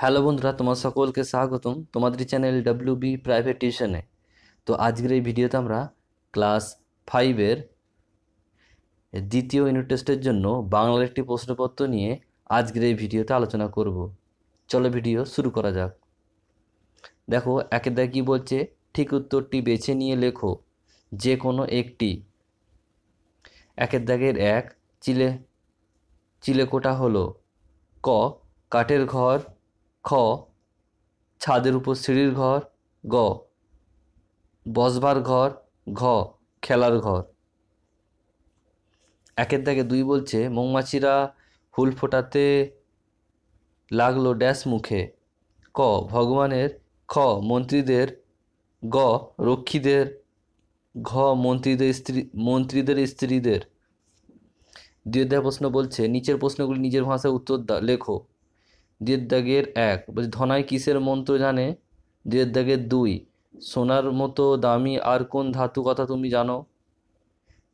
hello বন্ধুরা তোমার সকলকে স্বাগতম তোমাদের চ্যানেল ডাব্লিউ বি প্রাইভেট টিউশনে তো আজকের এই ভিডিওতে আমরা ক্লাস ফাইভের দ্বিতীয় ইউনিট টেস্টের জন্য বাংলার একটি প্রশ্নপত্র নিয়ে আজকের এই ভিডিওতে আলোচনা করব চলো ভিডিও শুরু করা যাক দেখো একে দা কী বলছে ঠিক উত্তরটি বেছে নিয়ে লেখো যে কোনো একটি একের দাগের এক চিলে চিলেকোটা হলো ক কাঠের ঘর খ ছাদের উপর সিঁড়ির ঘর গ বসবার ঘর ঘ খেলার ঘর একের দাগে দুই বলছে মৌমাছিরা হুল ফোটাতে লাগলো ড্যাশ মুখে ক ভগবানের খ মন্ত্রীদের গ রক্ষীদের ঘ মন্ত্রীদের স্ত্রী মন্ত্রীদের স্ত্রীদের দ্বিতীয় প্রশ্ন বলছে নিচের প্রশ্নগুলি নিজের ভাষায় উত্তর দা লেখো দেবদাগের দাগের এক বলছি ধনায় কিসের মন্ত্র জানে দেবদাগের দুই সোনার মতো দামি আর কোন ধাতু কথা তুমি জানো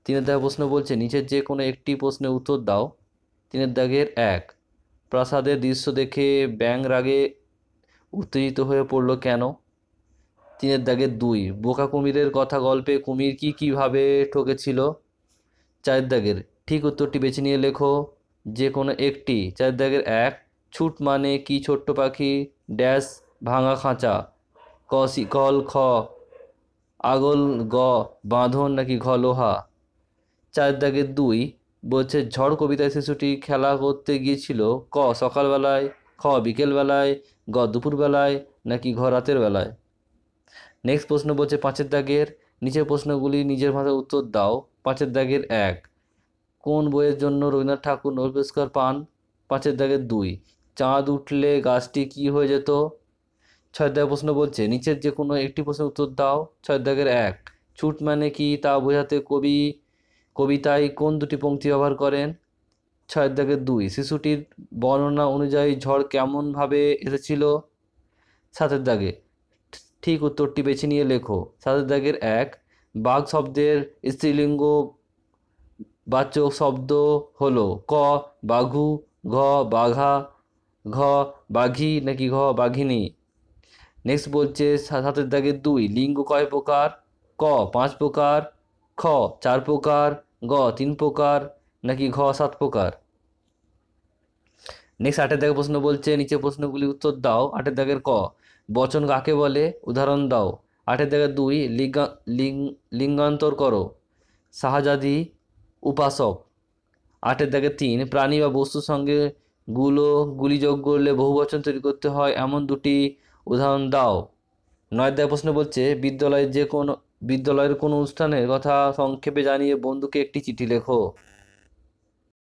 তিনের দাগ প্রশ্ন বলছে নিচের যে কোনো একটি প্রশ্নের উত্তর দাও তিনের দাগের এক প্রাসাদের দৃশ্য দেখে ব্যাং রাগে উত্তেজিত হয়ে পড়ল কেন তিনের দাগের দুই বোকা কুমিরের কথা গল্পে কুমির কি কিভাবে ঠকেছিল চার দাগের ঠিক উত্তরটি বেছে নিয়ে লেখো যে কোনো একটি চার দাগের এক ছুট মানে কি ছোট্ট পাখি ড্যাশ ভাঙা খাঁচা কসি কল খ আগল গ বাঁধন নাকি ঘ লোহা চার দাগের দুই বলছে ঝড় কবিতা শিশুটি খেলা করতে গিয়েছিল ক সকালবেলায় খ বিকেলবেলায় গ দুপুরবেলায় নাকি ঘ রাতের বেলায় নেক্সট প্রশ্ন বলছে পাঁচের দাগের নিচের প্রশ্নগুলি নিজের ভাষায় উত্তর দাও পাঁচের দাগের এক কোন বইয়ের জন্য রবীন্দ্রনাথ ঠাকুর নোবেল পুরস্কার পান পাঁচের দাগের দুই চাঁদ উঠলে গাছটি কি হয়ে যেত ছয় দাগের প্রশ্ন বলছে নিচের যে কোনো একটি প্রশ্নের উত্তর দাও ছয় দাগের এক ছুট মানে কি তা বোঝাতে কবি কবিতায় কোন দুটি পঙ্ক্তি ব্যবহার করেন ছয় দাগের দুই শিশুটির বর্ণনা অনুযায়ী ঝড় কেমনভাবে এসেছিল সাতের দাগে ঠিক উত্তরটি বেছে নিয়ে লেখো সাতের দাগের এক বাঘ শব্দের স্ত্রীলিঙ্গ বাচক শব্দ হলো ক বাঘু ঘ বাঘা ঘ বাঘি নাকি ঘ বাঘিনী নেক্সট বলছে সাতের দাগের দুই লিঙ্গ কয় প্রকার ক পাঁচ প্রকার খ চার প্রকার গ তিন প্রকার নাকি ঘ সাত প্রকার নেক্সট আটের দাগের প্রশ্ন বলছে নিচে প্রশ্নগুলি উত্তর দাও আটের দাগের ক বচন কাকে বলে উদাহরণ দাও আটের দাগের দুই লিঙ্গা লিঙ্গান্তর করো শাহজাদি উপাসক আটের দাগের তিন প্রাণী বা বস্তুর সঙ্গে গুলো গুলি যোগ করলে বচন তৈরি করতে হয় এমন দুটি উদাহরণ দাও নয় দেয় প্রশ্ন বলছে বিদ্যালয়ের যে কোনো বিদ্যালয়ের কোনো অনুষ্ঠানের কথা সংক্ষেপে জানিয়ে বন্ধুকে একটি চিঠি লেখো